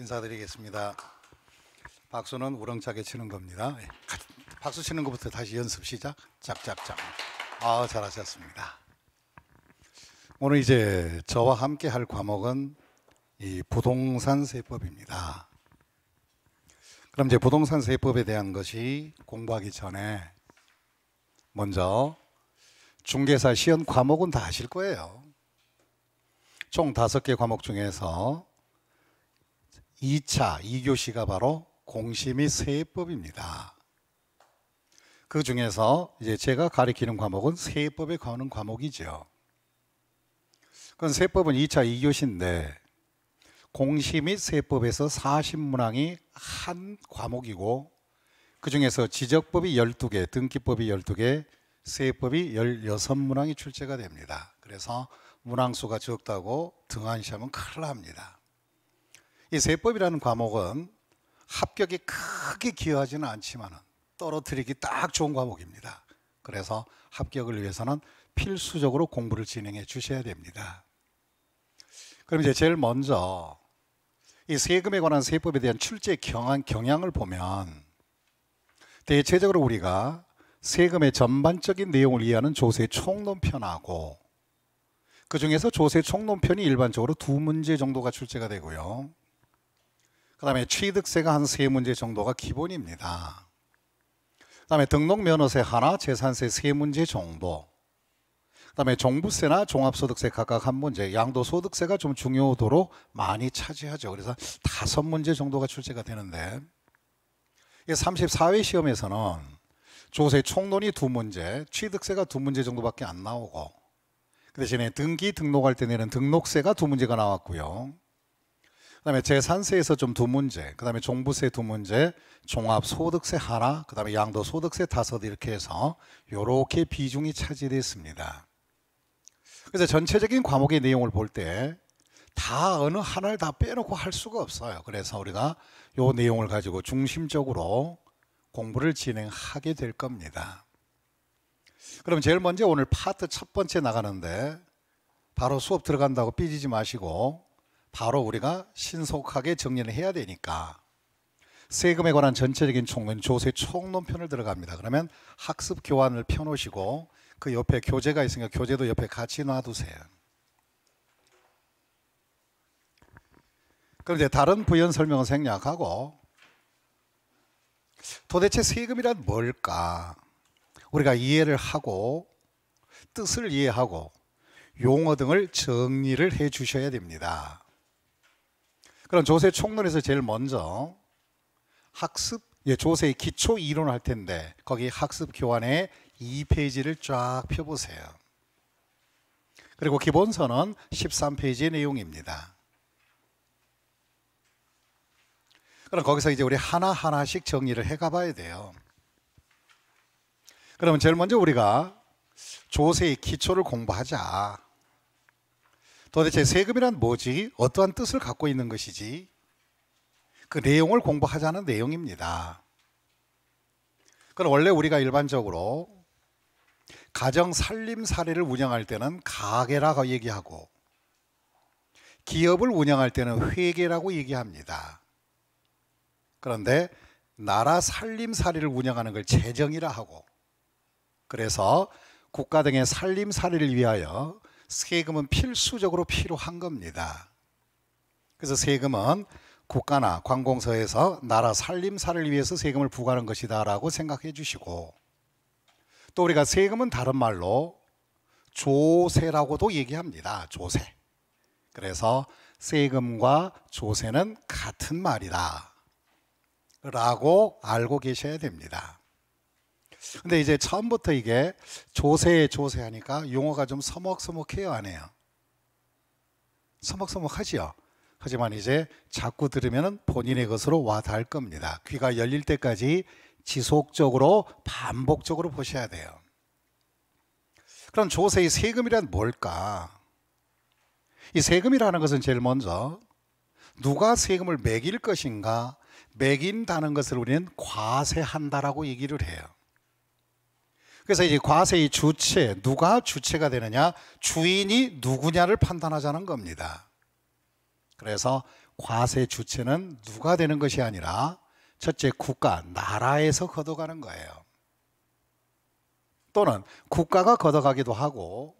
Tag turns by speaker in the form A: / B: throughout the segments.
A: 인사드리겠습니다. 박수는 우렁차게 치는 겁니다. 예, 박수 치는 것부터 다시 연습 시작. 짝짝짝. 아, 잘하셨습니다. 오늘 이제 저와 함께 할 과목은 이 부동산 세법입니다. 그럼 이제 부동산 세법에 대한 것이 공부하기 전에 먼저 중개사 시험 과목은 다 아실 거예요. 총 다섯 개 과목 중에서 2차 2교시가 바로 공심이 세법입니다. 그 중에서 이제 제가 가리키는 과목은 세법에 관한 과목이죠. 그건 세법은 2차 2교시인데 공시 및 세법에서 40문항이 한 과목이고 그 중에서 지적법이 12개, 등기법이 12개, 세법이 16문항이 출제가 됩니다. 그래서 문항수가 적다고 등한 시험은 큰일 납니다. 이 세법이라는 과목은 합격에 크게 기여하지는 않지만 떨어뜨리기 딱 좋은 과목입니다. 그래서 합격을 위해서는 필수적으로 공부를 진행해 주셔야 됩니다. 그럼 이제 제일 먼저 이 세금에 관한 세법에 대한 출제 경향, 경향을 보면 대체적으로 우리가 세금의 전반적인 내용을 이해하는 조세 총론편하고 그 중에서 조세 총론편이 일반적으로 두 문제 정도가 출제가 되고요. 그다음에 취득세가 한 세 문제 정도가 기본입니다. 그다음에 등록면허세 하나, 재산세 세 문제 정도. 그다음에 종부세나 종합소득세 각각 한 문제, 양도소득세가 좀 중요도로 많이 차지하죠. 그래서 다섯 문제 정도가 출제가 되는데 이 34회 시험에서는 조세 총론이 두 문제, 취득세가 두 문제 정도밖에 안 나오고 그 대신에 등기 등록할 때 내는 등록세가 두 문제가 나왔고요. 그다음에 재산세에서 좀 두 문제, 그다음에 종부세 두 문제, 종합소득세 하나, 그다음에 양도소득세 다섯 이렇게 해서 이렇게 비중이 차지되어 있습니다. 그래서 전체적인 과목의 내용을 볼 때 다 어느 하나를 다 빼놓고 할 수가 없어요. 그래서 우리가 이 내용을 가지고 중심적으로 공부를 진행하게 될 겁니다. 그럼 제일 먼저 오늘 파트 첫 번째 나가는데 바로 수업 들어간다고 삐지지 마시고 바로 우리가 신속하게 정리를 해야 되니까 세금에 관한 전체적인 총론 조세 총론편을 들어갑니다. 그러면 학습 교환을 펴놓으시고 그 옆에 교재가 있으니까 교재도 옆에 같이 놔두세요. 그럼 이제 다른 부연 설명은 생략하고 도대체 세금이란 뭘까? 우리가 이해를 하고 뜻을 이해하고 용어 등을 정리를 해 주셔야 됩니다. 그럼 조세 총론에서 제일 먼저 학습, 예, 조세의 기초 이론을 할 텐데 거기 학습 교환의 2페이지를 쫙 펴보세요. 그리고 기본서는 13페이지의 내용입니다. 그럼 거기서 이제 우리 하나하나씩 정리를 해 가봐야 돼요. 그러면 제일 먼저 우리가 조세의 기초를 공부하자. 도대체 세금이란 뭐지? 어떠한 뜻을 갖고 있는 것이지? 그 내용을 공부하자는 내용입니다. 그럼 원래 우리가 일반적으로 가정 살림 사례를 운영할 때는 가게라고 얘기하고 기업을 운영할 때는 회계라고 얘기합니다. 그런데 나라 살림살이를 운영하는 걸 재정이라 하고 그래서 국가 등의 살림살이를 위하여 세금은 필수적으로 필요한 겁니다. 그래서 세금은 국가나 관공서에서 나라 살림살을 위해서 세금을 부과하는 것이다라고 생각해 주시고 또 우리가 세금은 다른 말로 조세라고도 얘기합니다. 조세. 그래서 세금과 조세는 같은 말이다. 라고 알고 계셔야 됩니다. 근데 이제 처음부터 이게 조세 에 조세 하니까 용어가 좀 서먹서먹해요, 안 해요? 서먹서먹하지요. 하지만 이제 자꾸 들으면 본인의 것으로 와 닿을 겁니다. 귀가 열릴 때까지 지속적으로 반복적으로 보셔야 돼요. 그럼 조세의 세금이란 뭘까? 이 세금이라는 것은 제일 먼저 누가 세금을 매길 것인가? 매긴다는 것을 우리는 과세한다라고 얘기를 해요. 그래서 이 과세의 주체, 누가 주체가 되느냐, 주인이 누구냐를 판단하자는 겁니다. 그래서 과세 주체는 누가 되는 것이 아니라 첫째 국가, 나라에서 걷어가는 거예요. 또는 국가가 걷어가기도 하고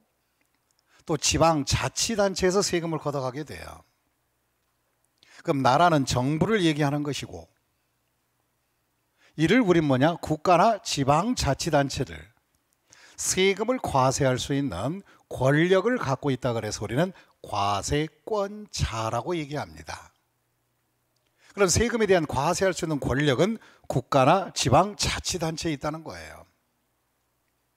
A: 또 지방 자치단체에서 세금을 걷어가게 돼요. 그럼 나라는 정부를 얘기하는 것이고 이를 우린 뭐냐? 국가나 지방 자치단체를 세금을 과세할 수 있는 권력을 갖고 있다 그래서 우리는 과세권자라고 얘기합니다. 그럼 세금에 대한 과세할 수 있는 권력은 국가나 지방 자치단체에 있다는 거예요.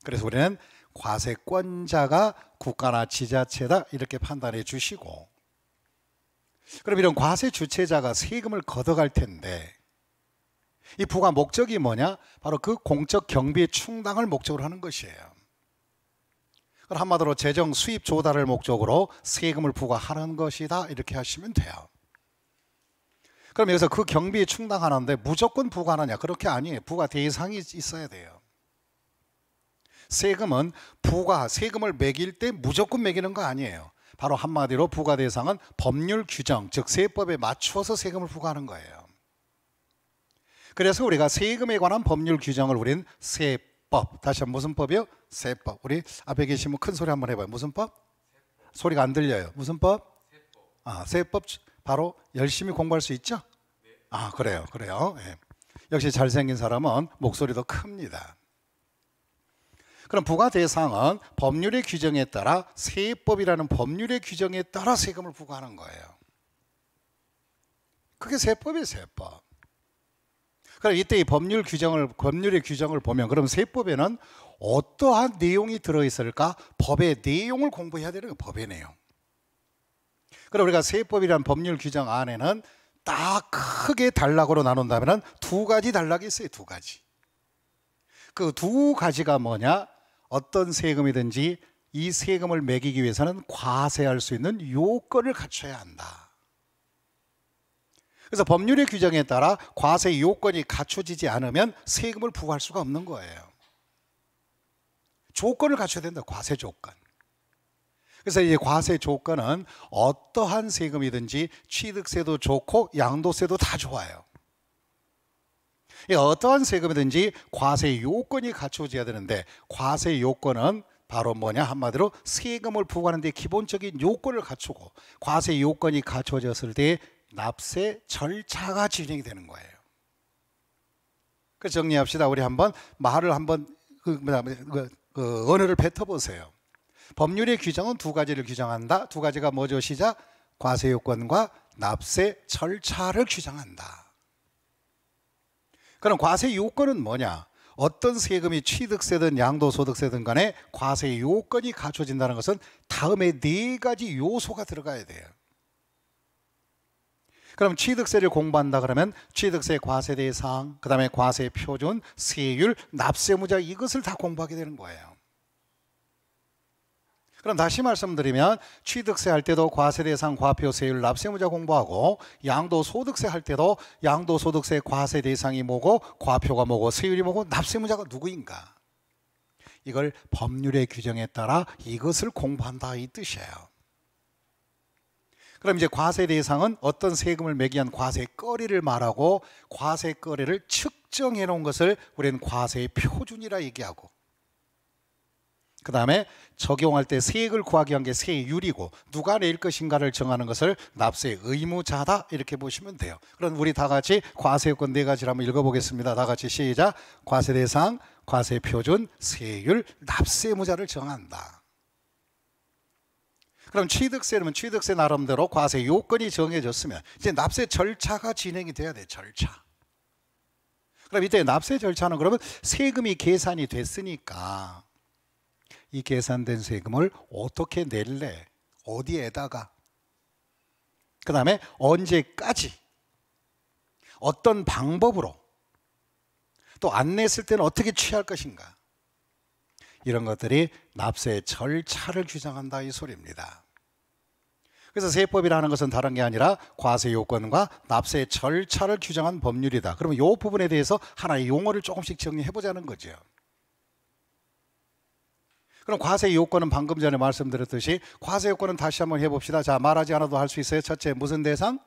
A: 그래서 우리는 과세권자가 국가나 지자체다 이렇게 판단해 주시고 그럼 이런 과세 주체자가 세금을 걷어갈 텐데 이 부가 목적이 뭐냐? 바로 그 공적 경비의 충당을 목적으로 하는 것이에요. 한마디로 재정 수입 조달을 목적으로 세금을 부과하는 것이다 이렇게 하시면 돼요. 그럼 여기서 그 경비 충당하는데 무조건 부과하느냐 그렇게 아니에요. 부과 대상이 있어야 돼요. 세금은 부과 세금을 매길 때 무조건 매기는 거 아니에요. 바로 한마디로 부과 대상은 법률 규정 즉 세법에 맞추서 세금을 부과하는 거예요. 그래서 우리가 세금에 관한 법률 규정을 우린 세법 법. 다시 한 번 무슨 법이요? 세법. 우리 앞에 계시면 큰 소리 한번 해봐요. 무슨 법? 세법. 소리가 안 들려요. 무슨 법? 세법. 아, 세법 바로 열심히 공부할 수 있죠? 네. 아, 그래요, 그래요. 예. 역시 잘생긴 사람은 목소리도 큽니다. 그럼 부과 대상은 법률의 규정에 따라 세법이라는 법률의 규정에 따라 세금을 부과하는 거예요. 그게 세법이에요, 세법. 그럼 이때 이 법률 규정을 법률의 규정을 보면 그럼 세법에는 어떠한 내용이 들어 있을까? 법의 내용을 공부해야 되는 거 법의 내용. 그럼 우리가 세법이란 법률 규정 안에는 딱 크게 단락으로 나눈다면 두 가지 단락이 있어요. 두 가지. 그 두 가지가 뭐냐? 어떤 세금이든지 이 세금을 매기기 위해서는 과세할 수 있는 요건을 갖춰야 한다. 그래서 법률의 규정에 따라 과세 요건이 갖춰지지 않으면 세금을 부과할 수가 없는 거예요. 조건을 갖춰야 된다. 과세 조건. 그래서 이제 과세 조건은 어떠한 세금이든지 취득세도 좋고 양도세도 다 좋아요. 어떠한 세금이든지 과세 요건이 갖춰져야 되는데 과세 요건은 바로 뭐냐 한마디로 세금을 부과하는 데 기본적인 요건을 갖추고 과세 요건이 갖춰졌을 때 납세 절차가 진행이 되는 거예요. 그 정리합시다. 우리 한번 말을 한번 그, 그, 그 언어를 뱉어보세요. 법률의 규정은 두 가지를 규정한다. 두 가지가 뭐죠? 시작. 과세 요건과 납세 절차를 규정한다. 그럼 과세 요건은 뭐냐? 어떤 세금이 취득세든 양도소득세든 간에 과세 요건이 갖춰진다는 것은 다음에 네 가지 요소가 들어가야 돼요. 그럼 취득세를 공부한다 그러면 취득세 과세대상 그다음에 과세 표준, 세율, 납세무자 이것을 다 공부하게 되는 거예요. 그럼 다시 말씀드리면 취득세 할 때도 과세대상 과표세율 납세무자 공부하고 양도소득세 할 때도 양도소득세 과세대상이 뭐고 과표가 뭐고 세율이 뭐고 납세무자가 누구인가 이걸 법률의 규정에 따라 이것을 공부한다 이 뜻이에요 그럼 이제 과세 대상은 어떤 세금을 매기한 과세거리를 말하고 과세거리를 측정해 놓은 것을 우리는 과세의 표준이라 얘기하고 그 다음에 적용할 때 세액을 구하기 위한게 세율이고 누가 낼 것인가를 정하는 것을 납세 의무자다 이렇게 보시면 돼요. 그럼 우리 다 같이 과세요건 네 가지를 한번 읽어보겠습니다. 다 같이 시작. 과세 대상, 과세 표준, 세율, 납세 의무자를 정한다. 그럼 취득세는 취득세 나름대로 과세 요건이 정해졌으면 이제 납세 절차가 진행이 돼야 돼 절차. 그럼 이때 납세 절차는 그러면 세금이 계산이 됐으니까 이 계산된 세금을 어떻게 낼래? 어디에다가? 그 다음에 언제까지? 어떤 방법으로? 또 안 냈을 때는 어떻게 취할 것인가? 이런 것들이 납세 절차를 규정한다 이 소리입니다. 그래서 세법이라는 것은 다른 게 아니라 과세 요건과 납세 절차를 규정한 법률이다. 그러면 이 부분에 대해서 하나의 용어를 조금씩 정리해 보자는 거죠. 그럼 과세 요건은 방금 전에 말씀드렸듯이 과세 요건은 다시 한번 해봅시다. 자 말하지 않아도 할 수 있어요. 첫째 무슨 대상?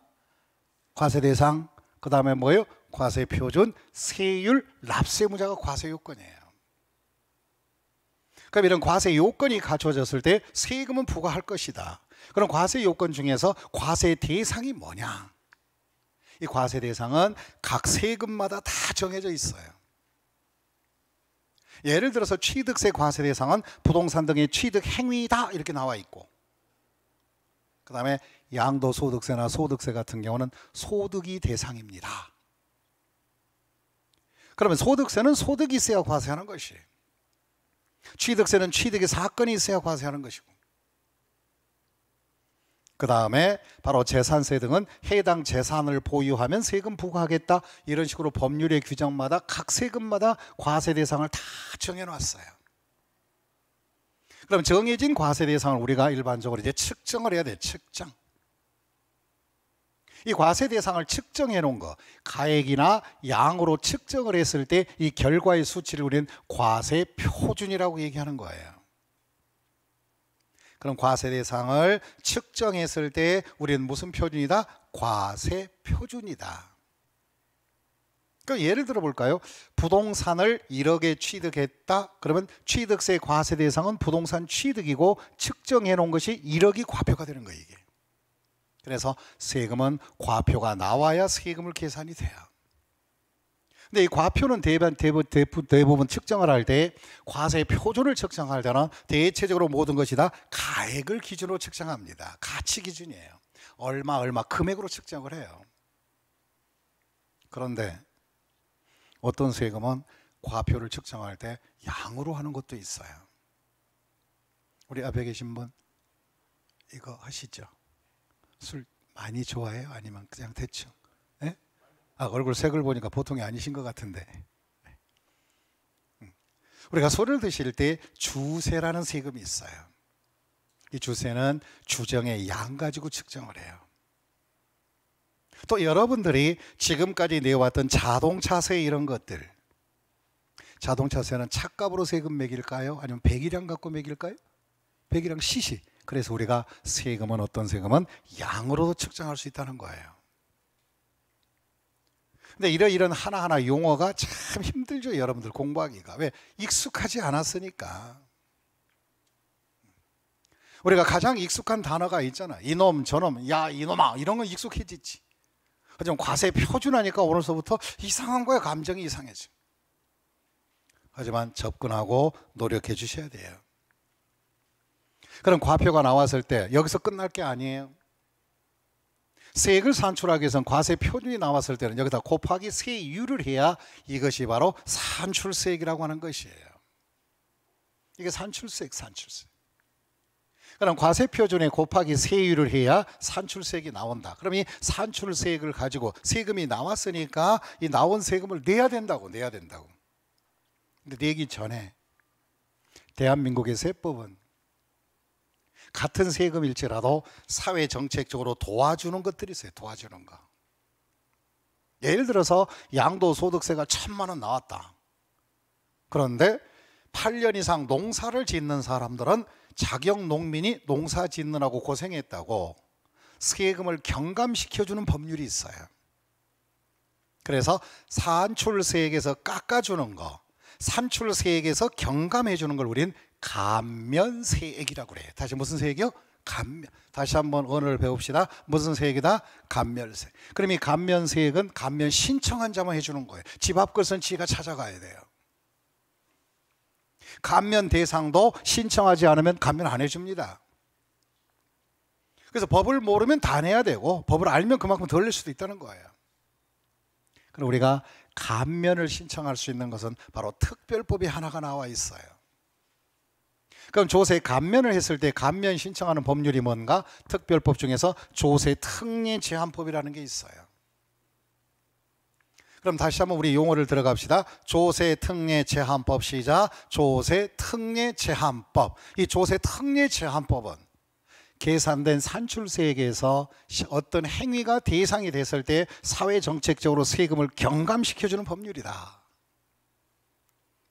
A: 과세 대상. 그 다음에 뭐예요? 과세 표준, 세율, 납세무자가 과세 요건이에요. 그럼 이런 과세 요건이 갖춰졌을 때 세금은 부과할 것이다. 그럼 과세 요건 중에서 과세 대상이 뭐냐? 이 과세 대상은 각 세금마다 다 정해져 있어요. 예를 들어서 취득세 과세 대상은 부동산 등의 취득 행위다 이렇게 나와 있고 그 다음에 양도소득세나 소득세 같은 경우는 소득이 대상입니다. 그러면 소득세는 소득이 있어야 과세하는 것이 취득세는 취득의 사건이 있어야 과세하는 것이고 그 다음에 바로 재산세 등은 해당 재산을 보유하면 세금 부과하겠다 이런 식으로 법률의 규정마다 각 세금마다 과세 대상을 다 정해놨어요. 그럼 정해진 과세 대상을 우리가 일반적으로 이제 측정을 해야 돼 측정. 이 과세 대상을 측정해 놓은 거 가액이나 양으로 측정을 했을 때 이 결과의 수치를 우리는 과세 표준이라고 얘기하는 거예요. 그럼 과세 대상을 측정했을 때 우리는 무슨 표준이다? 과세 표준이다. 그 그러니까 예를 들어 볼까요? 부동산을 1억에 취득했다. 그러면 취득세 과세 대상은 부동산 취득이고 측정해 놓은 것이 1억이 과표가 되는 거예요, 이게. 그래서 세금은 과표가 나와야 세금을 계산이 돼요. 근데 이 과표는 대부 대부분, 대부분 측정을 할 때과세 표준을 측정할 때는 대체적으로 모든 것이 다 가액을 기준으로 측정합니다. 가치 기준이에요. 얼마 얼마 금액으로 측정을 해요. 그런데 어떤 세금은 과표를 측정할 때 양으로 하는 것도 있어요. 우리 앞에 계신 분 이거 하시죠? 술 많이 좋아해요? 아니면 그냥 대충? 아, 얼굴 색을 보니까 보통이 아니신 것 같은데. 네. 음. 우리가 소를 드실 때 주세라는 세금이 있어요. 이 주세는 주정의 양 가지고 측정을 해요. 또 여러분들이 지금까지 내왔던 자동차세 이런 것들. 자동차세는 차값으로 세금 매길까요? 아니면 배기량 갖고 매길까요? 배기량 시시. 그래서 우리가 세금은 어떤 세금은 양으로 측정할 수 있다는 거예요. 근데 이런 이런 하나하나 용어가 참 힘들죠, 여러분들 공부하기가. 왜? 익숙하지 않았으니까. 우리가 가장 익숙한 단어가 있잖아. 이놈, 저놈, 야, 이놈아. 이런 건 익숙해지지. 하지만 과세 표준하니까 오늘서부터 이상한 거야. 감정이 이상해지 하지만 접근하고 노력해 주셔야 돼요. 그럼 과표가 나왔을 때 여기서 끝날 게 아니에요. 세액을 산출하기 위해서는 과세 표준이 나왔을 때는 여기다 곱하기 세율을 해야 이것이 바로 산출세액이라고 하는 것이에요. 이게 산출세액, 산출세 그럼 과세 표준에 곱하기 세율을 해야 산출세액이 나온다. 그럼 이 산출세액을 가지고 세금이 나왔으니까 이 나온 세금을 내야 된다고 내야 된다고. 근데 내기 전에 대한민국의 세법은 같은 세금일지라도 사회 정책적으로 도와주는 것들이 있어요. 도와주는 거. 예를 들어서 양도소득세가 천만 원 나왔다. 그런데 8년 이상 농사를 짓는 사람들은 자격 농민이 농사 짓느라고 고생했다고 세금을 경감시켜주는 법률이 있어요. 그래서 산출세액에서 깎아주는 거, 산출세액에서 경감해주는 걸 우린 감면 세액이라고 그래요. 다시 무슨 세액이요? 감면. 다시 한번 언어를 배웁시다. 무슨 세액이다? 감면세. 그럼 이 감면세액은 감면 신청한 자만 해주는 거예요. 집 앞 것은 지가 찾아가야 돼요. 감면 대상도 신청하지 않으면 감면 안 해줍니다. 그래서 법을 모르면 다 내야 되고 법을 알면 그만큼 덜 낼 수도 있다는 거예요. 그럼 우리가 감면을 신청할 수 있는 것은 바로 특별법이 하나가 나와 있어요. 그럼 조세 감면을 했을 때 감면 신청하는 법률이 뭔가? 특별법 중에서 조세 특례 제한법이라는 게 있어요. 그럼 다시 한번 우리 용어를 들어갑시다. 조세 특례 제한법 시작. 조세 특례 제한법. 이 조세 특례 제한법은 계산된 산출세액에서 어떤 행위가 대상이 됐을 때 사회정책적으로 세금을 경감시켜주는 법률이다.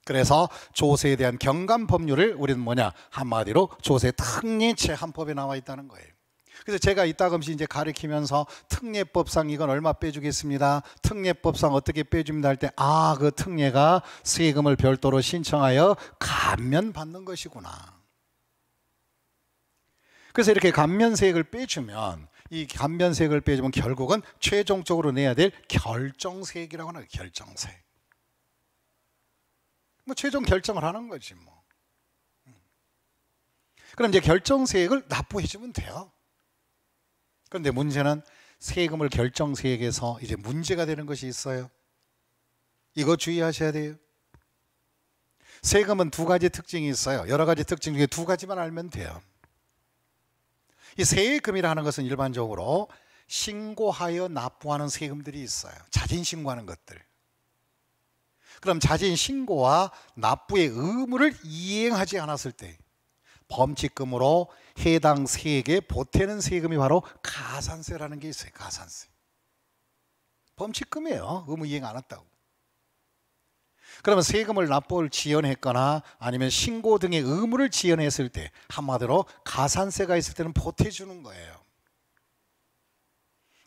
A: 그래서 조세에 대한 경감 법률을 우리는 뭐냐 한마디로 조세 특례 제한법에 나와 있다는 거예요. 그래서 제가 이따금씩 이제 가리키면서 특례법상 이건 얼마 빼주겠습니다. 특례법상 어떻게 빼줍니다 할 때 아 그 특례가 세금을 별도로 신청하여 감면 받는 것이구나. 그래서 이렇게 감면세액을 빼주면 이 감면세액을 빼주면 결국은 최종적으로 내야 될 결정세액이라고 하는 거예요. 결정세액. 뭐 최종 결정을 하는 거지 뭐. 그럼 이제 결정 세액을 납부해 주면 돼요. 그런데 문제는 세금을 결정 세액에서 이제 문제가 되는 것이 있어요. 이거 주의하셔야 돼요. 세금은 두 가지 특징이 있어요. 여러 가지 특징 중에 두 가지만 알면 돼요. 이 세금이라는 것은 일반적으로 신고하여 납부하는 세금들이 있어요. 자진 신고하는 것들. 그럼 자진 신고와 납부의 의무를 이행하지 않았을 때 범칙금으로 해당 세액에 보태는 세금이 바로 가산세라는 게 있어요. 가산세. 범칙금이에요. 의무 이행 안 했다고. 그러면 세금을 납부를 지연했거나 아니면 신고 등의 의무를 지연했을 때 한마디로 가산세가 있을 때는 보태주는 거예요.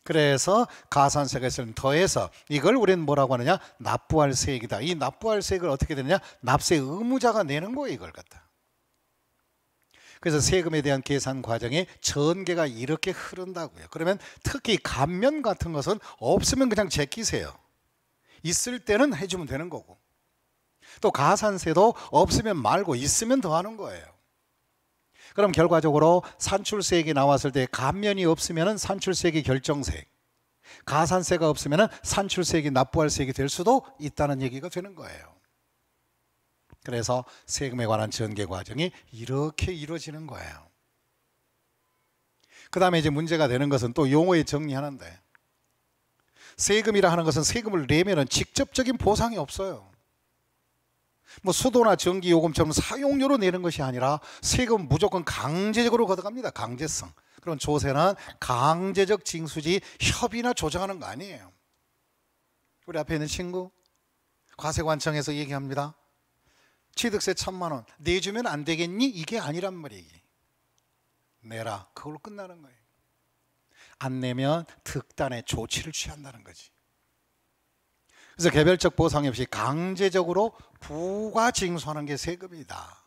A: 그래서 가산세가에서는 더해서 이걸 우리는 뭐라고 하느냐? 납부할 세액이다. 이 납부할 세액을 어떻게 되느냐? 납세 의무자가 내는 거예요, 이걸 갖다. 그래서 세금에 대한 계산 과정에 전개가 이렇게 흐른다고요. 그러면 특히 감면 같은 것은 없으면 그냥 제끼세요. 있을 때는 해주면 되는 거고. 또 가산세도 없으면 말고 있으면 더하는 거예요. 그럼 결과적으로 산출세액이 나왔을 때 감면이 없으면 산출세액이 결정세액 가산세가 없으면 산출세액이 납부할 세액이 될 수도 있다는 얘기가 되는 거예요 그래서 세금에 관한 전개 과정이 이렇게 이루어지는 거예요 그 다음에 이제 문제가 되는 것은 또 용어에 정리하는데 세금이라 하는 것은 세금을 내면 직접적인 보상이 없어요 뭐 수도나 전기 요금처럼 사용료로 내는 것이 아니라 세금 무조건 강제적으로 걷어갑니다. 강제성. 그런 조세는 강제적 징수지 협의나 조정하는 거 아니에요. 우리 앞에 있는 친구 과세관청에서 얘기합니다. 취득세 천만 원 내주면 안 되겠니? 이게 아니란 말이에요. 내라. 그걸로 끝나는 거예요. 안 내면 특단의 조치를 취한다는 거지. 그래서 개별적 보상이 없이 강제적으로 부과 징수하는 게 세금이다.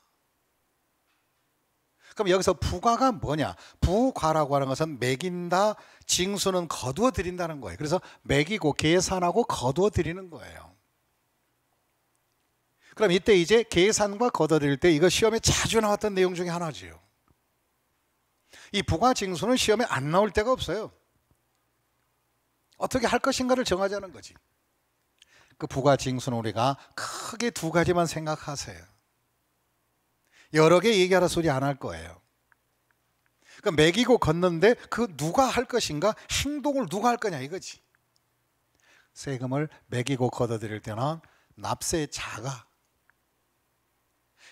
A: 그럼 여기서 부가가 뭐냐? 부가라고 하는 것은 매긴다, 징수는 거두어 드린다는 거예요. 그래서 매기고 계산하고 거두어 드리는 거예요. 그럼 이때 이제 계산과 거두어 드릴 때 이거 시험에 자주 나왔던 내용 중에 하나지요. 이 부가 징수는 시험에 안 나올 때가 없어요. 어떻게 할 것인가를 정하자는 거지. 그 부가 징수는우리가 크게 두 가지만 생각하세요. 여러 개 얘기하라 소리 안 할 거예요. 그러니고 걷는데 그 누가 할 것인가 행동을 누가 할 거냐 이거지. 세금을 매기고 걷어들일 때는 납세자가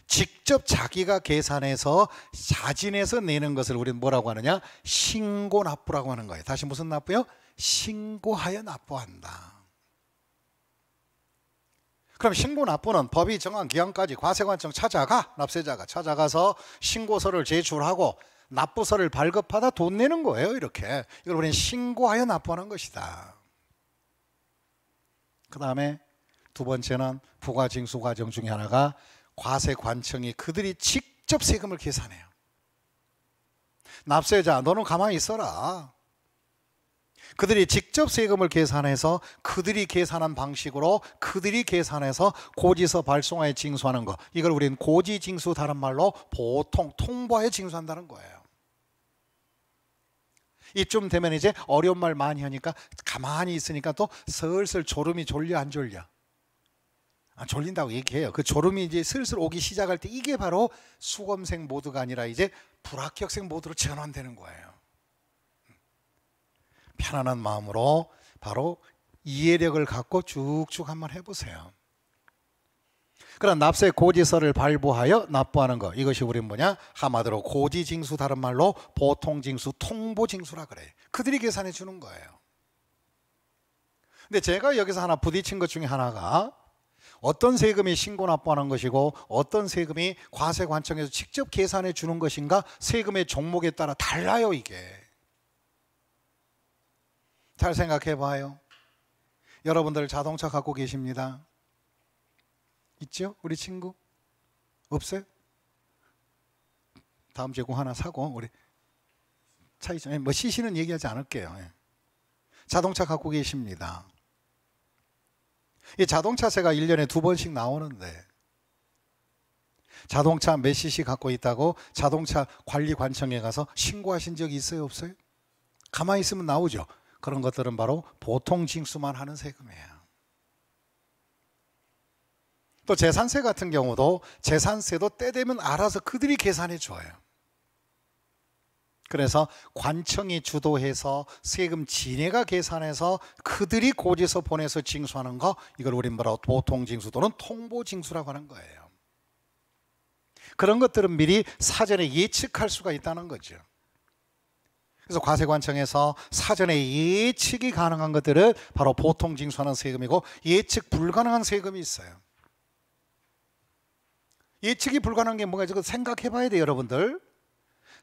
A: 직접 자기가 계산해서 자진해서 내는 것을 우리는 뭐라고 하느냐? 신고 납부라고 하는 거예요. 다시 무슨 납부요? 신고하여 납부한다. 그럼 신고 납부는 법이 정한 기간까지 과세관청 찾아가 납세자가 찾아가서 신고서를 제출하고 납부서를 발급하다 돈 내는 거예요 이렇게 이걸 우리는 신고하여 납부하는 것이다 그 다음에 두 번째는 부과징수 과정 중에 하나가 과세관청이 그들이 직접 세금을 계산해요 납세자 너는 가만히 있어라 그들이 직접 세금을 계산해서 그들이 계산한 방식으로 그들이 계산해서 고지서 발송하에 징수하는 거 이걸 우리는 고지징수 다른 말로 보통 통보에 징수한다는 거예요 이쯤 되면 이제 어려운 말 많이 하니까 가만히 있으니까 또 슬슬 졸음이 졸려 안 졸려 아, 졸린다고 얘기해요. 그 졸음이 이제 슬슬 오기 시작할 때 이게 바로 수검생 모드가 아니라 이제 불합격생 모드로 전환되는 거예요. 편안한 마음으로 바로 이해력을 갖고 쭉쭉 한번 해보세요. 그런 납세 고지서를 발부하여 납부하는 거 이것이 우리 뭐냐 하마디로 고지징수 다른 말로 보통징수 통보징수라 그래 그들이 계산해 주는 거예요. 근데 제가 여기서 하나 부딪힌 것 중에 하나가 어떤 세금이 신고 납부하는 것이고 어떤 세금이 과세 관청에서 직접 계산해 주는 것인가 세금의 종목에 따라 달라요 이게. 잘 생각해 봐요. 여러분들 자동차 갖고 계십니다. 있죠? 우리 친구? 없어요? 다음 주에 하나 사고 우리 차이죠. 예, 뭐 시시는 얘기하지 않을게요. 예. 자동차 갖고 계십니다. 이 자동차세가 1년에 두 번씩 나오는데 자동차 몇 cc 갖고 있다고 자동차 관리 관청에 가서 신고하신 적이 있어요, 없어요? 가만히 있으면 나오죠. 그런 것들은 바로 보통 징수만 하는 세금이에요. 또 재산세 같은 경우도 재산세도 때 되면 알아서 그들이 계산해 줘요. 그래서 관청이 주도해서 세금 진해가 계산해서 그들이 고지서 보내서 징수하는 거 이걸 우린 바로 보통 징수 또는 통보 징수라고 하는 거예요. 그런 것들은 미리 사전에 예측할 수가 있다는 거죠. 그래서 과세관청에서 사전에 예측이 가능한 것들을 바로 보통 징수하는 세금이고 예측 불가능한 세금이 있어요. 예측이 불가능한 게 뭔가 이거 생각해 봐야 돼요, 여러분들.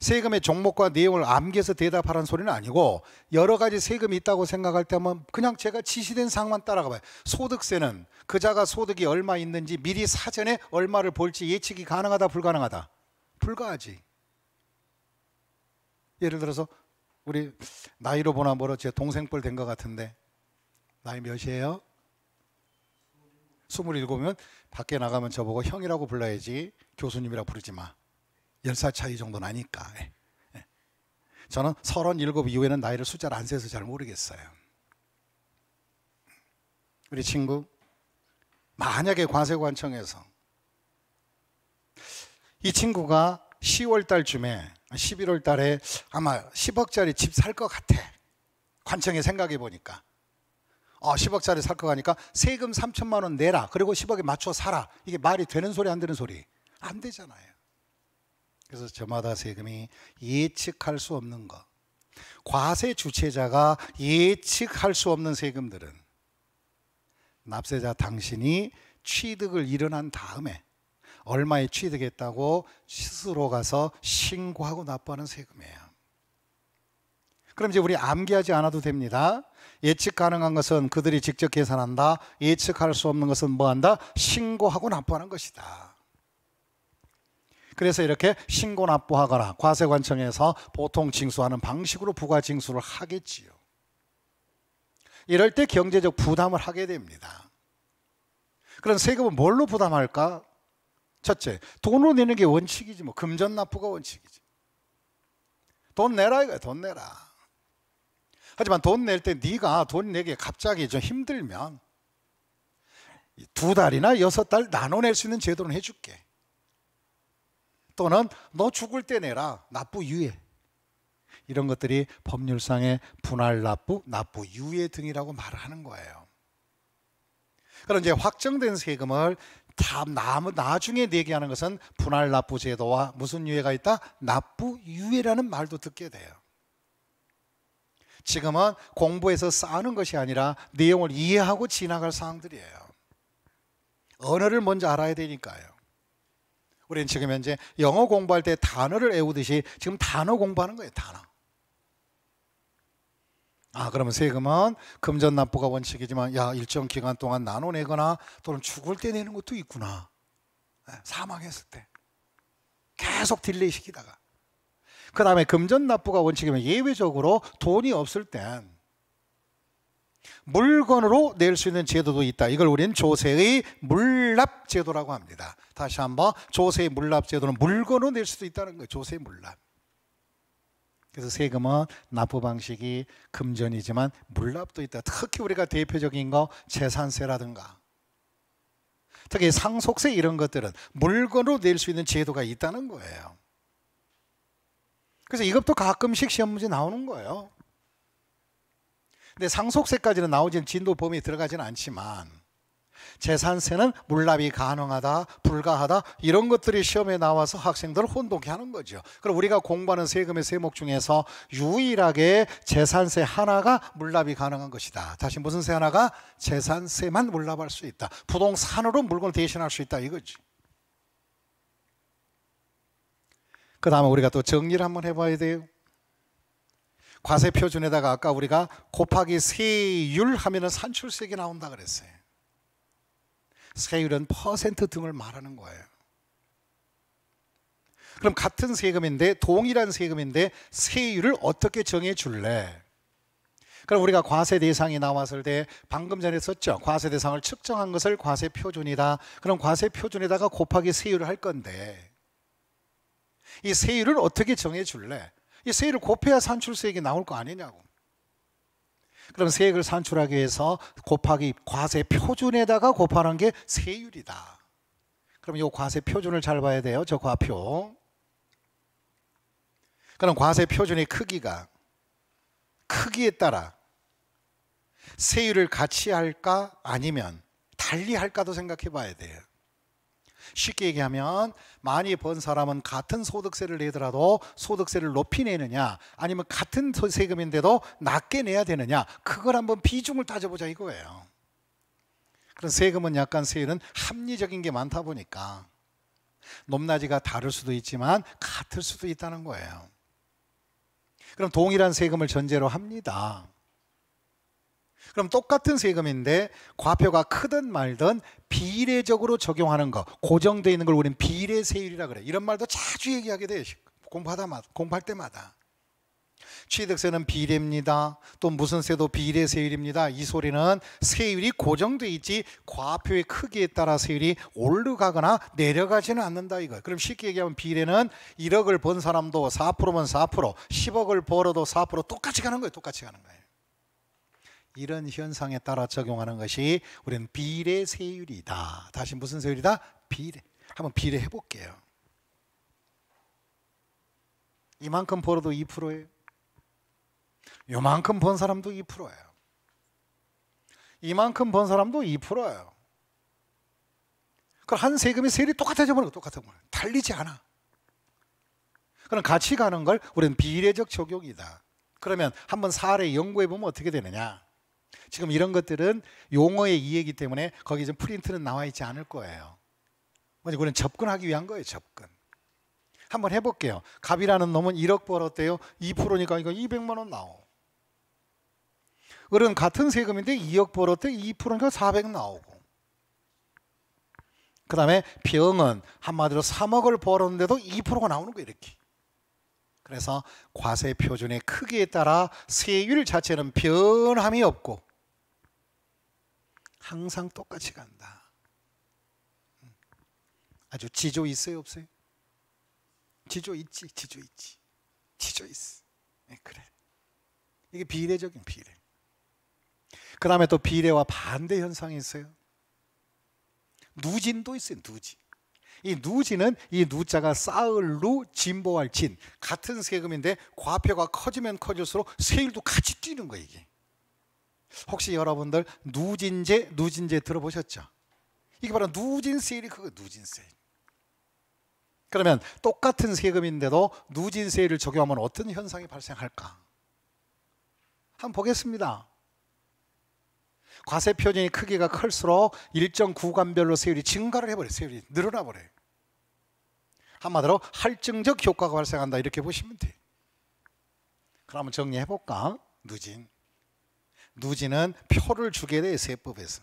A: 세금의 종목과 내용을 암기해서 대답하라는 소리는 아니고 여러 가지 세금이 있다고 생각할 때 하면 그냥 제가 지시된 사항만 따라가 봐요. 소득세는 그자가 소득이 얼마 있는지 미리 사전에 얼마를 볼지 예측이 가능하다 불가능하다. 불가하지. 예를 들어서 우리 나이로 보나 뭐로 제 동생뻘 된 것 같은데 나이 몇이에요? 27이면 밖에 나가면 저보고 형이라고 불러야지 교수님이라 부르지 마. 10살 차이 정도 나니까. 예. 예. 저는 37 이후에는 나이를 숫자를 안 세서 잘 모르겠어요. 우리 친구 만약에 과세관청에서 이 친구가 10월 달쯤에 11월 달에 아마 10억짜리 집 살 것 같아. 관청에 생각해 보니까. 어, 10억짜리 살 것 같니까 으 세금 3천만 원 내라. 그리고 10억에 맞춰 살아. 이게 말이 되는 소리 안 되는 소리? 안 되잖아요. 그래서 저마다 세금이 예측할 수 없는 것. 과세 주체자가 예측할 수 없는 세금들은 납세자 당신이 취득을 일어난 다음에 얼마에 취득했다고 스스로 가서 신고하고 납부하는 세금이에요. 그럼 이제 우리 암기하지 않아도 됩니다. 예측 가능한 것은 그들이 직접 계산한다. 예측할 수 없는 것은 뭐 한다? 신고하고 납부하는 것이다. 그래서 이렇게 신고 납부하거나 과세관청에서 보통 징수하는 방식으로 부과 징수를 하겠지요. 이럴 때 경제적 부담을 하게 됩니다. 그럼 세금은 뭘로 부담할까? 첫째, 돈으로 내는 게 원칙이지 뭐 금전납부가 원칙이지. 돈 내라 이거야 돈 내라. 하지만 돈 낼 때 네가 돈 내기 갑자기 좀 힘들면 두 달이나 여섯 달 나눠낼 수 있는 제도는 해줄게. 또는 너 죽을 때 내라 납부 유예. 이런 것들이 법률상의 분할 납부, 납부 유예 등이라고 말을 하는 거예요. 그럼 이제 확정된 세금을 다음 나중에 얘기하는 것은 분할 납부 제도와 무슨 유예가 있다? 납부 유예라는 말도 듣게 돼요. 지금은 공부해서 쌓는 것이 아니라 내용을 이해하고 지나갈 사항들이에요. 언어를 먼저 알아야 되니까요. 우리는 지금 현재 영어 공부할 때 단어를 외우듯이 지금 단어 공부하는 거예요, 단어. 아, 그러면 세금은 금전납부가 원칙이지만 야 일정 기간 동안 나눠내거나 또는 죽을 때 내는 것도 있구나. 예, 사망했을 때 계속 딜레이 시키다가 그 다음에 금전납부가 원칙이면 예외적으로 돈이 없을 땐 물건으로 낼 수 있는 제도도 있다. 이걸 우리는 조세의 물납 제도라고 합니다. 다시 한번 조세의 물납 제도는 물건으로 낼 수도 있다는 거예요. 조세의 물납. 그래서 세금은 납부 방식이 금전이지만 물납도 있다. 특히 우리가 대표적인 거 재산세라든가 특히 상속세 이런 것들은 물건으로 낼 수 있는 제도가 있다는 거예요. 그래서 이것도 가끔씩 시험 문제 나오는 거예요. 근데 상속세까지는 나오지는 진도 범위에 들어가지는 않지만 재산세는 물납이 가능하다, 불가하다 이런 것들이 시험에 나와서 학생들을 혼동케 하는 거죠. 그럼 우리가 공부하는 세금의 세목 중에서 유일하게 재산세 하나가 물납이 가능한 것이다. 다시 무슨 세 하나가 재산세만 물납할 수 있다. 부동산으로 물건 대신할 수 있다 이거지. 그 다음에 우리가 또 정리를 한번 해봐야 돼요. 과세 표준에다가 아까 우리가 곱하기 세율 하면은 산출세액이 나온다 그랬어요. 세율은 퍼센트 등을 말하는 거예요. 그럼 같은 세금인데 동일한 세금인데 세율을 어떻게 정해 줄래? 그럼 우리가 과세 대상이 나왔을 때 방금 전에 썼죠. 과세 대상을 측정한 것을 과세 표준이다. 그럼 과세 표준에다가 곱하기 세율을 할 건데 이 세율을 어떻게 정해 줄래? 이 세율을 곱해야 산출세액이 나올 거 아니냐고. 그럼 세액을 산출하기 위해서 곱하기 과세 표준에다가 곱하는 게 세율이다. 그럼 이 과세 표준을 잘 봐야 돼요. 저 과표. 그럼 과세 표준의 크기가 크기에 따라 세율을 같이 할까 아니면 달리 할까도 생각해 봐야 돼요. 쉽게 얘기하면 많이 번 사람은 같은 소득세를 내더라도 소득세를 높이 내느냐 아니면 같은 세금인데도 낮게 내야 되느냐 그걸 한번 비중을 따져보자 이거예요. 그런 세금은 약간 세율은 합리적인 게 많다 보니까 높낮이가 다를 수도 있지만 같을 수도 있다는 거예요. 그럼 동일한 세금을 전제로 합니다. 그럼 똑같은 세금인데 과표가 크든 말든 비례적으로 적용하는 거고정되어 있는 걸 우리는 비례세율이라 그래. 이런 말도 자주 얘기하게 돼. 공부하다 공부할 때마다. 취득세는 비례입니다. 또 무슨 세도 비례세율입니다. 이 소리는 세율이 고정돼 있지 과표의 크기에 따라 세율이 올르가거나 내려가지는 않는다 이거. 그럼 쉽게 얘기하면 비례는 1억을 번 사람도 4%면 4%, 10억을 벌어도 4% 똑같이 가는 거예요. 똑같이 가는 거예요. 이런 현상에 따라 적용하는 것이 우리는 비례 세율이다. 다시 무슨 세율이다? 비례. 한번 비례해 볼게요. 이만큼 벌어도 2%예요. 요만큼 번 사람도 2%예요. 이만큼 번 사람도 2%예요. 그럼 한 세금의 세율이 똑같아져 버려 똑같아 버려 달리지 않아. 그럼 같이 가는 걸 우리는 비례적 적용이다. 그러면 한번 사례 연구해 보면 어떻게 되느냐? 지금 이런 것들은 용어의 이해이기 때문에 거기 좀 프린트는 나와 있지 않을 거예요. 먼저 그건 접근하기 위한 거예요, 접근. 한번 해볼게요. 갑이라는 놈은 1억 벌었대요. 2%니까 이거 200만 원 나오. 을은 같은 세금인데 2억 벌었대 2%니까 400 나오고. 그 다음에 병은 한마디로 3억을 벌었는데도 2%가 나오는 거예요, 이렇게. 그래서 과세 표준의 크기에 따라 세율 자체는 변함이 없고 항상 똑같이 간다. 음. 아주 지조 있어요 없어요? 지조 있지 지조 있지 지조 있어 네, 그래 이게 비례적인 비례 그 다음에 또 비례와 반대 현상이 있어요 누진도 있어요 누진 이 누지는 이 누자가 쌓을 누, 진보할 진 같은 세금인데 과표가 커지면 커질수록 세율도 같이 뛰는 거예요 이게 혹시 여러분들 누진제 누진제 들어보셨죠? 이게 바로 누진세율이 그거 누진세율. 그러면 똑같은 세금인데도 누진세율을 적용하면 어떤 현상이 발생할까? 한번 보겠습니다. 과세 표준이 크기가 클수록 일정 구간별로 세율이 증가를 해버려 세율이 늘어나 버려 요 한마디로 할증적 효과가 발생한다 이렇게 보시면 돼. 그럼 한번 정리해 볼까? 누진. 누지는 표를 주게 돼 세법에서.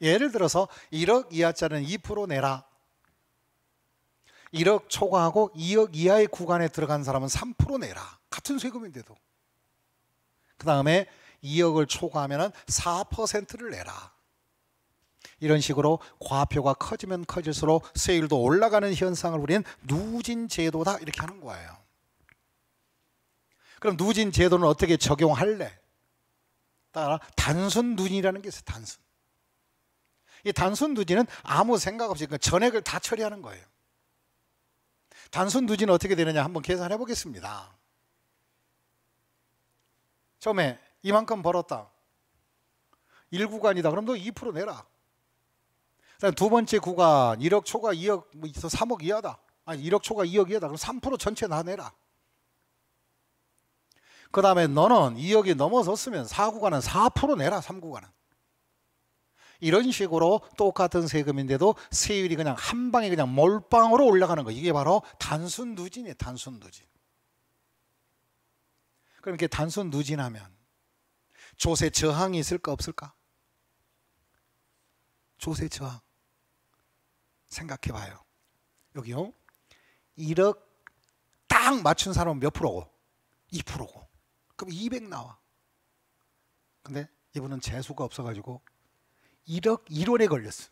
A: 예를 들어서 1억 이하짜리는 2% 내라. 1억 초과하고 2억 이하의 구간에 들어간 사람은 3% 내라. 같은 세금인데도. 그 다음에 2억을 초과하면 4%를 내라. 이런 식으로 과표가 커지면 커질수록 세율도 올라가는 현상을 우리는 누진 제도다 이렇게 하는 거예요. 그럼 누진 제도는 어떻게 적용할래? 따라 단순 누진이라는게 있어요. 단순. 이 단순 누진은 아무 생각 없이 그 전액을 다 처리하는 거예요. 단순 누진은 어떻게 되느냐 한번 계산해 보겠습니다. 처음에 이만큼 벌었다. 1구간이다. 그럼 너 2% 내라. 그다음 에두 번째 구간 1억 초과 2억 3억 뭐 이하다. 아니 1억 초과 2억 이하다. 그럼 3% 전체 다 내라. 그 다음에 너는 2억이 넘어섰으면 4구간은 4% 내라 3구간은 이런 식으로 똑같은 세금인데도 세율이 그냥 한 방에 그냥 몰빵으로 올라가는 거 이게 바로 단순 누진이에요 단순 누진 그럼 이렇게 단순 누진하면 조세 저항이 있을까 없을까? 조세 저항 생각해 봐요 여기요 1억 딱 맞춘 사람은 몇 프로고? 2%고 그럼 200 나와. 근데 이분은 재수가 없어가지고 1억 1원에 걸렸어.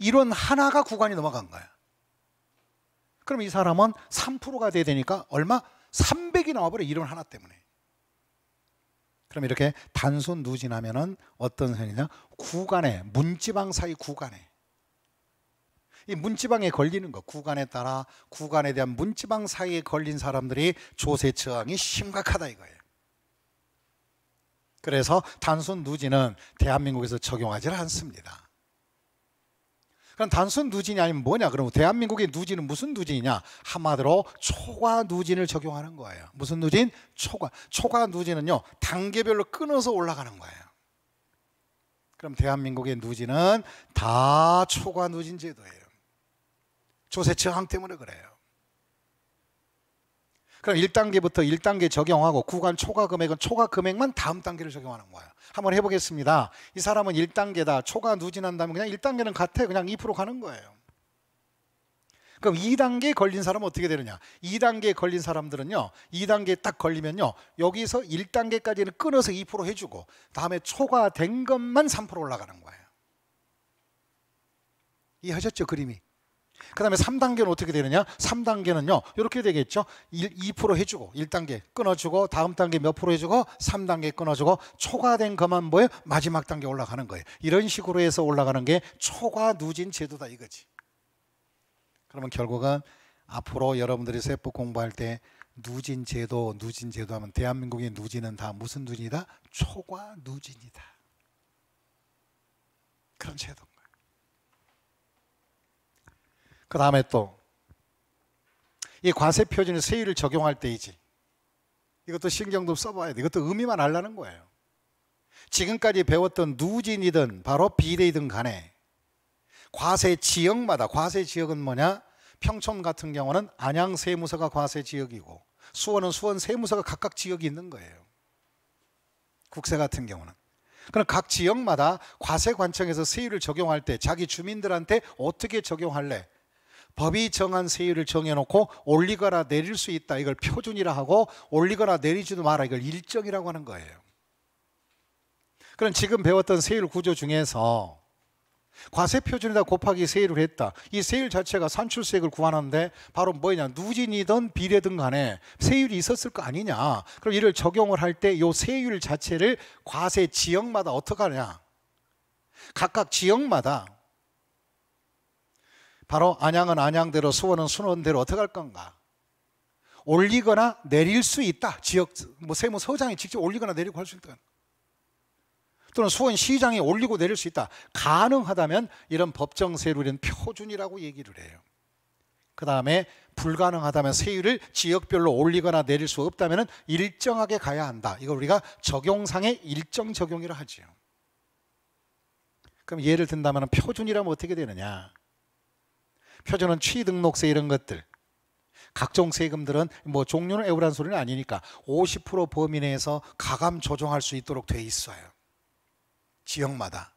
A: 1원 하나가 구간이 넘어간 거야. 그럼 이 사람은 3%가 돼야 되니까 얼마? 300이 나와버려 1원 하나 때문에. 그럼 이렇게 단순 누진하면은 어떤 현이냐? 구간에 문지방 사이 구간에 이 문지방에 걸리는 것 구간에 따라 구간에 대한 문지방 사이에 걸린 사람들이 조세 저항이 심각하다 이거예요. 그래서 단순 누진은 대한민국에서 적용하지 않습니다. 그럼 단순 누진이 아니면 뭐냐? 그러면 대한민국의 누진은 무슨 누진이냐? 한마디로 초과 누진을 적용하는 거예요. 무슨 누진? 초과. 초과 누진은요, 단계별로 끊어서 올라가는 거예요. 그럼 대한민국의 누진은 다 초과 누진 제도예요. 조세 저항 때문에 그래요. 그럼 1단계부터 1단계 적용하고 구간 초과 금액은 초과 금액만 다음 단계를 적용하는 거예요. 한번 해보겠습니다. 이 사람은 1단계다. 초과 누진한다면 그냥 1단계는 같아. 그냥 2% 가는 거예요. 그럼 2단계 걸린 사람은 어떻게 되느냐? 2단계 걸린 사람들은요. 2단계딱 걸리면요. 여기서 1단계까지는 끊어서 2% 해주고 다음에 초과된 것만 3% 올라가는 거예요. 이해하셨죠? 그림이. 그 다음에 3단계는 어떻게 되느냐? 3단계는요, 이렇게 되겠죠? 1, 2% 해주고, 1단계 끊어주고, 다음 단계 몇 프로 해주고, 3단계 끊어주고, 초과된 것만 뭐예요? 마지막 단계 올라가는 거예요. 이런 식으로 해서 올라가는 게 초과 누진 제도다 이거지. 그러면 결국은 앞으로 여러분들이 세법 공부할 때 누진 제도, 누진 제도 하면 대한민국의 누진은 다 무슨 누진이다? 초과 누진이다. 그런 제도 그 다음에 또 이 과세 표준의 세율을 적용할 때이지 이것도 신경 도 써봐야 돼. 이것도 의미만 알라는 거예요. 지금까지 배웠던 누진이든 바로 비례이든 간에 과세 지역마다 과세 지역은 뭐냐? 평촌 같은 경우는 안양 세무서가 과세 지역이고 수원은 수원 세무서가 각각 지역이 있는 거예요. 국세 같은 경우는. 그럼 각 지역마다 과세 관청에서 세율을 적용할 때 자기 주민들한테 어떻게 적용할래? 법이 정한 세율을 정해놓고 올리거나 내릴 수 있다. 이걸 표준이라 하고 올리거나 내리지도 마라. 이걸 일정이라고 하는 거예요. 그럼 지금 배웠던 세율 구조 중에서 과세 표준에다 곱하기 세율을 했다. 이 세율 자체가 산출세액을 구하는데 바로 뭐냐 누진이든 비례든 간에 세율이 있었을 거 아니냐. 그럼 이를 적용을 할 때 이 세율 자체를 과세 지역마다 어떻게 하냐. 각각 지역마다 바로 안양은 안양대로 수원은 수원대로 어떻게 할 건가? 올리거나 내릴 수 있다. 지역 뭐 세무서장이 직접 올리거나 내리고 할 수 있다. 또는 수원시장이 올리고 내릴 수 있다. 가능하다면 이런 법정세율은 표준이라고 얘기를 해요. 그 다음에 불가능하다면 세율을 지역별로 올리거나 내릴 수 없다면 일정하게 가야 한다. 이걸 우리가 적용상의 일정 적용이라 하지요. 그럼 예를 든다면 표준이라면 어떻게 되느냐? 표준은 취득록세 이런 것들 각종 세금들은 뭐 종류는 애우란 소리는 아니니까 50% 범위 내에서 가감 조정할 수 있도록 돼 있어요. 지역마다.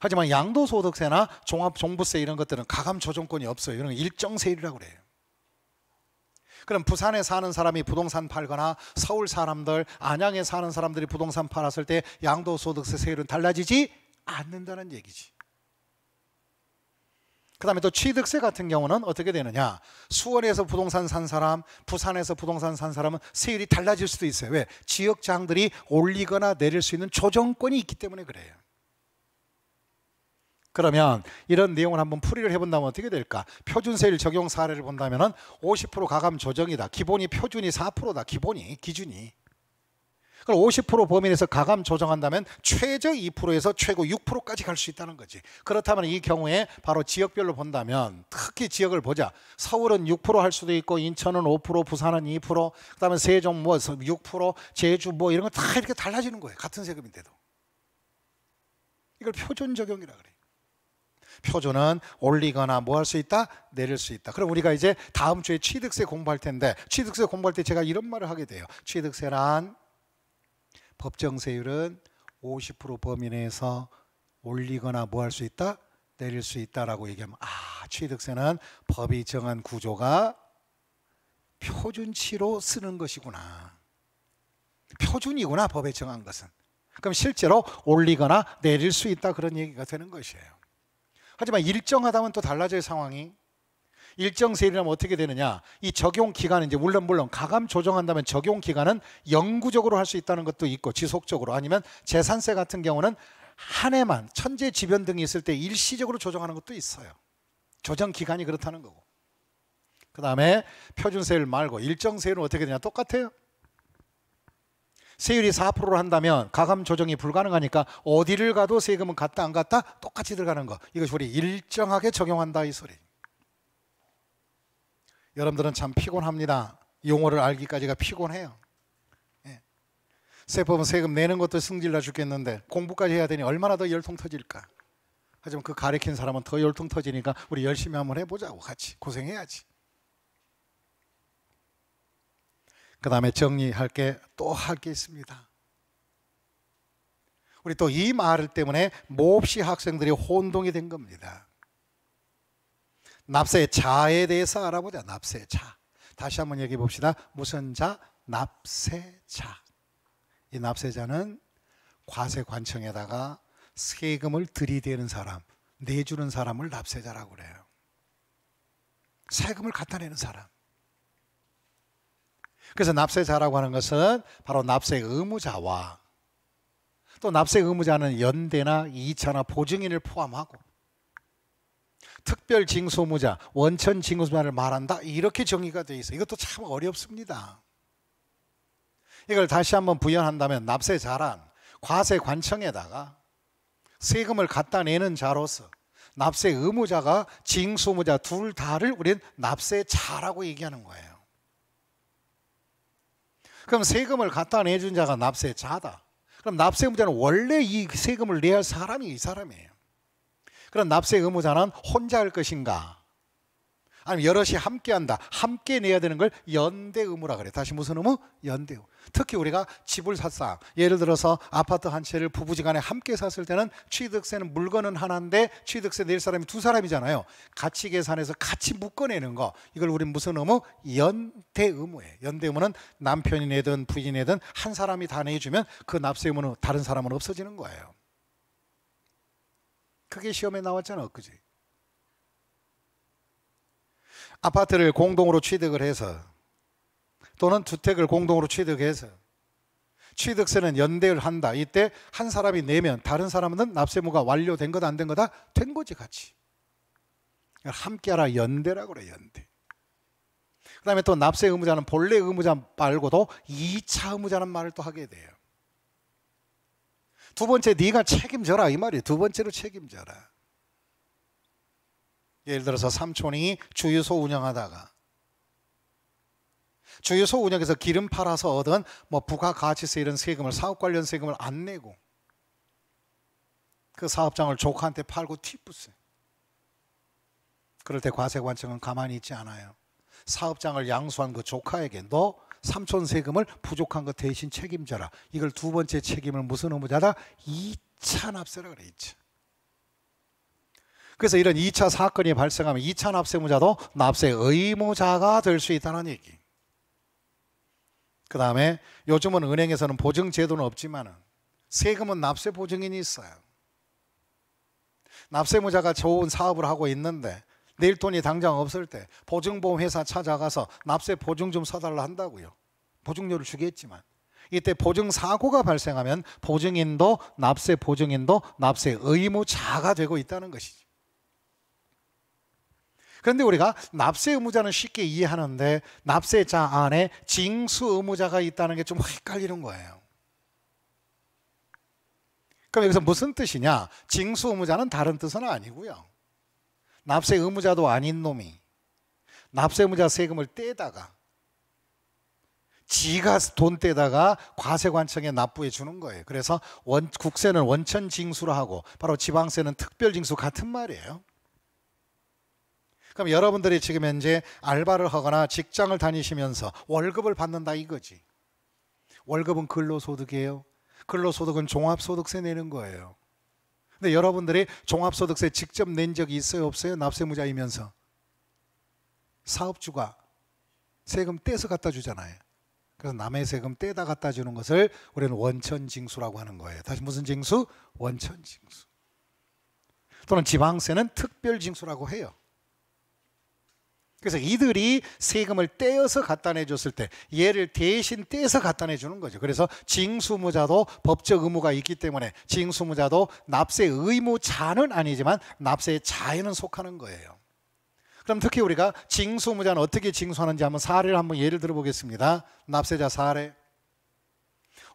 A: 하지만 양도소득세나 종합종부세 이런 것들은 가감 조정권이 없어요. 이런 일정세율이라고 그래요. 그럼 부산에 사는 사람이 부동산 팔거나 서울 사람들, 안양에 사는 사람들이 부동산 팔았을 때 양도소득세 세율은 달라지지 않는다는 얘기지. 그 다음에 또 취득세 같은 경우는 어떻게 되느냐 수원에서 부동산 산 사람 부산에서 부동산 산 사람은 세율이 달라질 수도 있어요 왜? 지역장들이 올리거나 내릴 수 있는 조정권이 있기 때문에 그래요 그러면 이런 내용을 한번 풀이를 해본다면 어떻게 될까? 표준세율 적용 사례를 본다면 은50% 가감 조정이다 기본이 표준이 4%다 기본이 기준이 그럼 50% 범위 내에서 가감 조정한다면 최저 2%에서 최고 6%까지 갈 수 있다는 거지. 그렇다면 이 경우에 바로 지역별로 본다면 특히 지역을 보자. 서울은 6%할 수도 있고 인천은 5%, 부산은 2%, 그다음에 세종 뭐 6%, 제주 뭐 이런 거 다 이렇게 달라지는 거예요. 같은 세금인데도. 이걸 표준 적용이라 그래 표준은 올리거나 뭐 할 수 있다? 내릴 수 있다. 그럼 우리가 이제 다음 주에 취득세 공부할 텐데 취득세 공부할 때 제가 이런 말을 하게 돼요. 취득세란 법정세율은 50% 범위 내에서 올리거나 뭐 할 수 있다? 내릴 수 있다라고 얘기하면 아 취득세는 법이 정한 구조가 표준치로 쓰는 것이구나. 표준이구나 법에 정한 것은. 그럼 실제로 올리거나 내릴 수 있다 그런 얘기가 되는 것이에요. 하지만 일정하다면 또 달라질 상황이 일정 세율이라면 어떻게 되느냐? 이 적용 기간은 이제 물론 물론 가감 조정한다면 적용 기간은 영구적으로 할 수 있다는 것도 있고 지속적으로 아니면 재산세 같은 경우는 한 해만 천재 지변 등이 있을 때 일시적으로 조정하는 것도 있어요. 조정 기간이 그렇다는 거고. 그다음에 표준세율 말고 일정 세율은 어떻게 되냐? 똑같아요. 세율이 4%로 한다면 가감 조정이 불가능하니까 어디를 가도 세금은 갔다 안 갔다 똑같이 들어가는 거. 이것이 우리 일정하게 적용한다 이 소리. 여러분들은 참 피곤합니다. 용어를 알기까지가 피곤해요. 예. 세법은 세금 내는 것도 승질나 죽겠는데 공부까지 해야 되니 얼마나 더 열통 터질까. 하지만 그가리킨 사람은 더 열통 터지니까 우리 열심히 한번 해보자고 같이 고생해야지. 그 다음에 정리할 게 또 할 게 있습니다. 우리 또 이 말 때문에 몹시 학생들이 혼동이 된 겁니다. 납세의 자에 대해서 알아보자. 납세의 자. 다시 한번 얘기해 봅시다. 무슨 자? 납세자. 이 납세자는 과세관청에다가 세금을 들이대는 사람, 내주는 사람을 납세자라고 그래요. 세금을 갖다 내는 사람. 그래서 납세자라고 하는 것은 바로 납세 의무자와 또 납세 의무자는 연대나 이차나 보증인을 포함하고 특별 징소무자, 원천 징소무자를 말한다. 이렇게 정의가 돼 있어요. 이것도 참 어렵습니다. 이걸 다시 한번 부연한다면 납세 자란 과세 관청에다가 세금을 갖다 내는 자로서 납세 의무자가 징소무자 둘 다를 우린 납세자라고 얘기하는 거예요. 그럼 세금을 갖다 내준 자가 납세자다. 그럼 납세의무자는 원래 이 세금을 내야 할 사람이 이 사람이에요. 그럼 납세 의무자는 혼자 할 것인가? 아니면 여럿이 함께한다. 함께 내야 되는 걸 연대 의무라 그래. 다시 무슨 의무? 연대 의무. 특히 우리가 집을 샀어. 예를 들어서 아파트 한 채를 부부지간에 함께 샀을 때는 취득세는 물건은 하나인데 취득세 낼 사람이 두 사람이잖아요. 같이 계산해서 같이 묶어내는 거. 이걸 우리 무슨 의무? 연대 의무에 연대 의무는 남편이 내든 부인이 내든 한 사람이 다 내주면 그 납세 의무는 다른 사람은 없어지는 거예요. 크게 시험에 나왔잖아 그제 아파트를 공동으로 취득을 해서 또는 주택을 공동으로 취득해서 취득세는 연대를 한다 이때 한 사람이 내면 다른 사람은 납세무가 완료된 거다 안 된 거다 된 거지 같이 함께하라 연대라고 그래 연대 그 다음에 또 납세 의무자는 본래 의무자 말고도 2차 의무자란 말을 또 하게 돼요 두 번째 네가 책임져라 이 말이에요. 두 번째로 책임져라. 예를 들어서 삼촌이 주유소 운영하다가 주유소 운영에서 기름 팔아서 얻은 뭐 부가가치세 이런 세금을 사업 관련 세금을 안 내고 그 사업장을 조카한테 팔고 티부스 그럴 때 과세관청은 가만히 있지 않아요. 사업장을 양수한 그 조카에게 너 삼촌 세금을 부족한 것 대신 책임져라. 이걸 두 번째 책임을 무슨 의무자다? 2차 납세라 그래. 2차. 그래서 이런 2차 사건이 발생하면 2차 납세무자도 납세 의무자가 될 수 있다는 얘기. 그 다음에 요즘은 은행에서는 보증 제도는 없지만 세금은 납세 보증인이 있어요. 납세무자가 좋은 사업을 하고 있는데 내일 돈이 당장 없을 때 보증보험 회사 찾아가서 납세 보증 좀 서달라 한다고요. 보증료를 주겠지만 이때 보증 사고가 발생하면 보증인도 납세 보증인도 납세 의무자가 되고 있다는 것이지 그런데 우리가 납세 의무자는 쉽게 이해하는데 납세자 안에 징수 의무자가 있다는 게 좀 헷갈리는 거예요. 그럼 여기서 무슨 뜻이냐? 징수 의무자는 다른 뜻은 아니고요. 납세 의무자도 아닌 놈이 납세 의무자 세금을 떼다가 지가 돈 떼다가 과세관청에 납부해 주는 거예요. 그래서 원, 국세는 원천 징수로 하고 바로 지방세는 특별 징수 같은 말이에요. 그럼 여러분들이 지금 현재 알바를 하거나 직장을 다니시면서 월급을 받는다 이거지. 월급은 근로소득이에요. 근로소득은 종합소득세 내는 거예요. 근데 네, 여러분들이 종합소득세 직접 낸 적이 있어요 없어요? 납세무자이면서 사업주가 세금 떼서 갖다 주잖아요. 그래서 남의 세금 떼다 갖다 주는 것을 우리는 원천징수라고 하는 거예요. 다시 무슨 징수? 원천징수. 또는 지방세는 특별징수라고 해요. 그래서 이들이 세금을 떼어서 갖다 내줬을 때 얘를 대신 떼서 갖다 내주는 거죠. 그래서 징수무자도 법적 의무가 있기 때문에 징수무자도 납세 의무자는 아니지만 납세 의 자에는 속하는 거예요. 그럼 특히 우리가 징수무자는 어떻게 징수하는지 한번 사례를 한번 예를 들어 보겠습니다. 납세자 사례.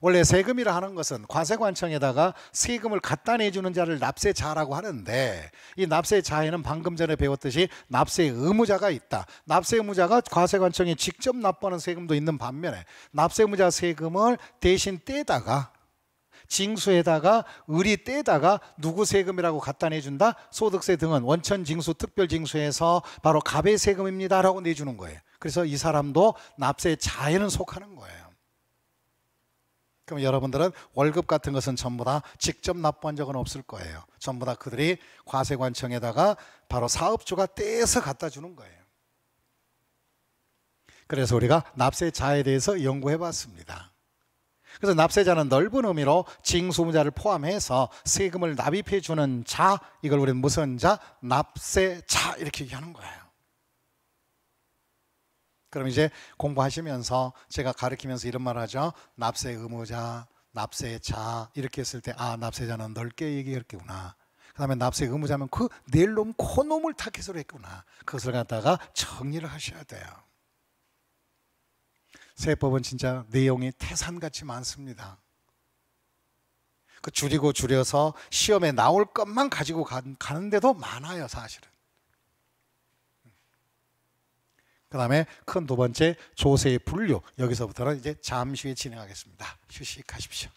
A: 원래 세금이라 하는 것은 과세관청에다가 세금을 갖다 내주는 자를 납세자라고 하는데 이 납세자에는 방금 전에 배웠듯이 납세 의무자가 있다. 납세 의무자가 과세관청에 직접 납부하는 세금도 있는 반면에 납세 의무자 세금을 대신 떼다가 징수에다가 을이 떼다가 누구 세금이라고 갖다 내준다? 소득세 등은 원천 징수, 특별 징수에서 바로 갑의 세금입니다라고 내주는 거예요. 그래서 이 사람도 납세 자에는 속하는 거예요. 그럼 여러분들은 월급 같은 것은 전부 다 직접 납부한 적은 없을 거예요. 전부 다 그들이 과세관청에다가 바로 사업주가 떼서 갖다 주는 거예요. 그래서 우리가 납세자에 대해서 연구해 봤습니다. 그래서 납세자는 넓은 의미로 징수무자를 포함해서 세금을 납입해 주는 자, 이걸 우리는 무슨 자? 납세자 이렇게 얘기하는 거예요. 그럼 이제 공부하시면서 제가 가르치면서 이런 말 하죠. 납세 의무자, 납세자 이렇게 했을 때아 납세자는 넓게 얘기했겠구나. 그다음에 납세 의무자면 그 낼놈 코놈을 타켓으로 했구나. 그것을 갖다가 정리를 하셔야 돼요. 세법은 진짜 내용이 태산같이 많습니다. 그 줄이고 줄여서 시험에 나올 것만 가지고 가, 가는데도 많아요, 사실은. 그 다음에 큰 두 번째 조세의 분류 여기서부터는 이제 잠시 후에 진행하겠습니다. 휴식하십시오.